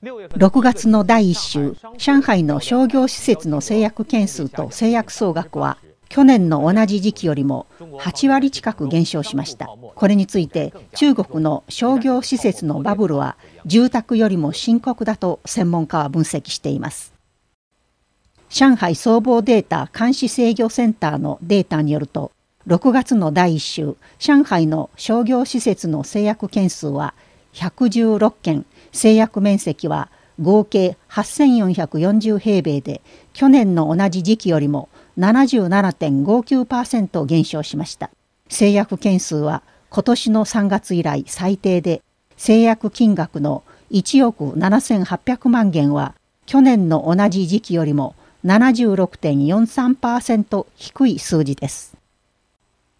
6月の第1週、上海の商業施設の制約件数と制約総額は、去年の同じ時期よりも8割近く減少しました。これについて、中国の商業施設のバブルは、住宅よりも深刻だと専門家は分析しています。上海総合データ監視制御センターのデータによると、6月の第1週、上海の商業施設の制約件数は116件、制約面積は合計8440平米で去年の同じ時期よりも77.59%減少しました制約件数は今年の3月以来最低で制約金額の1億7800万元は去年の同じ時期よりも76.43%低い数字です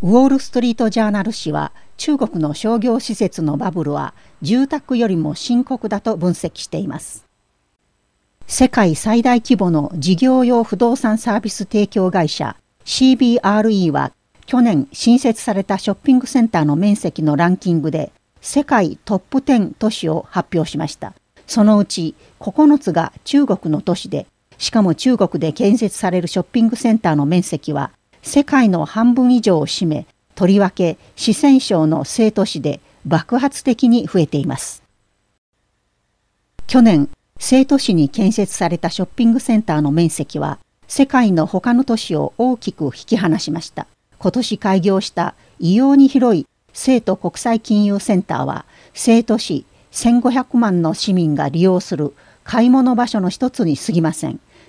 ウォール・ストリート・ジャーナル紙は中国の商業施設のバブルは住宅よりも深刻だと分析しています。世界最大規模の事業用不動産サービス提供会社 CBRE は去年新設されたショッピングセンターの面積のランキングで世界トップ10都市を発表しました。そのうち9つが中国の都市で、しかも中国で建設されるショッピングセンターの面積は世界の半分以上を占めとりわけ四川省の生徒市で爆発的に増えています去年生徒市に建設されたショッピングセンターの面積は世界の他の都市を大きく引き離しました今年開業した異様に広い生徒国際金融センターは生徒市1500万の市民が利用する買い物場所の一つに過ぎません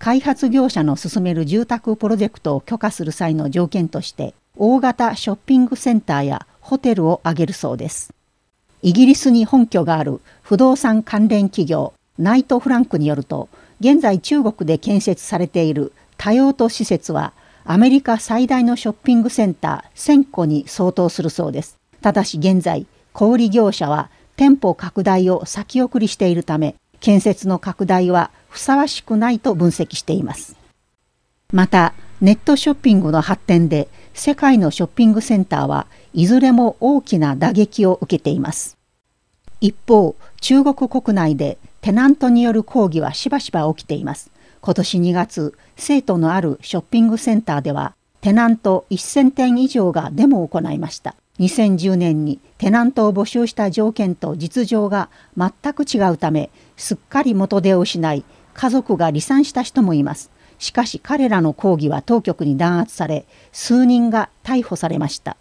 開発業者の進める住宅プロジェクトを許可する際の条件として大型ショッピングセンターやホテルを挙げるそうですイギリスに本拠がある不動産関連企業ナイト・フランクによると現在中国で建設されている多用途施設はアメリカ最大のショッピングセンター千個に相当するそうですただし現在小売業者は店舗拡大を先送りしているため建設の拡大はふさわしくないと分析しています。また、ネットショッピングの発展で世界のショッピングセンターはいずれも大きな打撃を受けています。一方、中国国内でテナントによる抗議はしばしば起きています。今年2月、生徒のあるショッピングセンターでは、テナント1000点以上がデモを行いました。2010年にテナントを募集した条件と実情が全く違うためすっかり元手を失い家族が離散した人もいますしかし彼らの抗議は当局に弾圧され数人が逮捕されました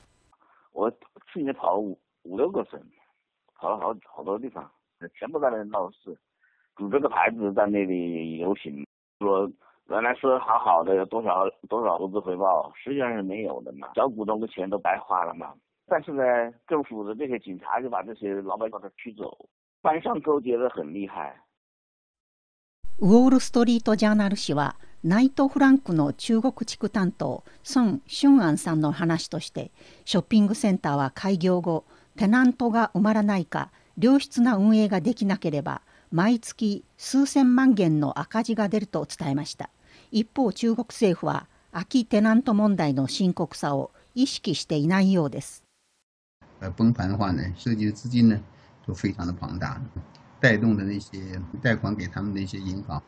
原来说好好的有多少多少投资回报，实际上是没有的嘛，小股东的钱都白花了嘛。但是呢，政府的这些警察就把这些老驱走，班上勾结的很厉害。ウォール・ストリート・ジャーナル紙は、ナイト・フランクの中国地区担当、孫ア安さんの話として、ショッピングセンターは開業後、テナントが埋まらないか、良質な運営ができなければ、毎月数千万元の赤字が出ると伝えました。一方、中国政府は、空きテナント問題の深刻さを意識していないようです。呃，崩盘的话呢，涉及的资金呢，都非常的庞大，带动的那些贷款给他们的一些银行，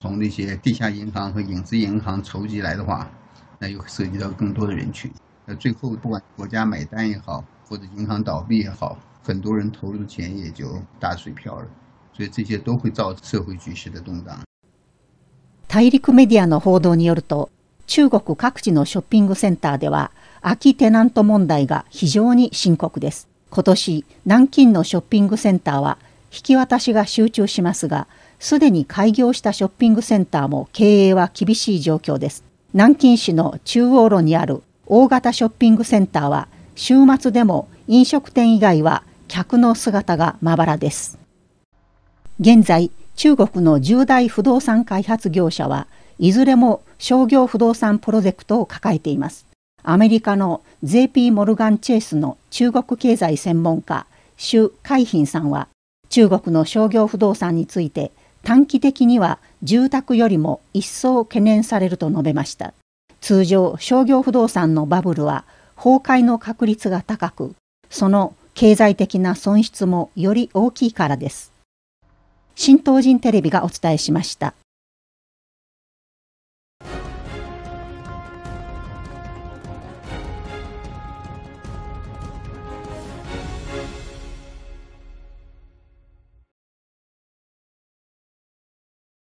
从那些地下银行和影子银行筹集来的话，那又涉及到更多的人群。那最后，不管国家买单也好，或者银行倒闭也好，很多人投入的钱也就打水漂了。所以这些都会造成社会局势的动荡。報導によると、中国各地のショッピングセンターでは。空きテナント問題が非常に深刻です。今年、南京のショッピングセンターは引き渡しが集中しますが、すでに開業したショッピングセンターも経営は厳しい状況です。南京市の中央路にある大型ショッピングセンターは、週末でも飲食店以外は客の姿がまばらです。現在、中国の重大不動産開発業者はいずれも商業不動産プロジェクトを抱えています。アメリカの JP モルガン・チェイスの中国経済専門家、朱海浜さんは、中国の商業不動産について、短期的には住宅よりも一層懸念されると述べました。通常、商業不動産のバブルは崩壊の確率が高く、その経済的な損失もより大きいからです。新東人テレビがお伝えしました。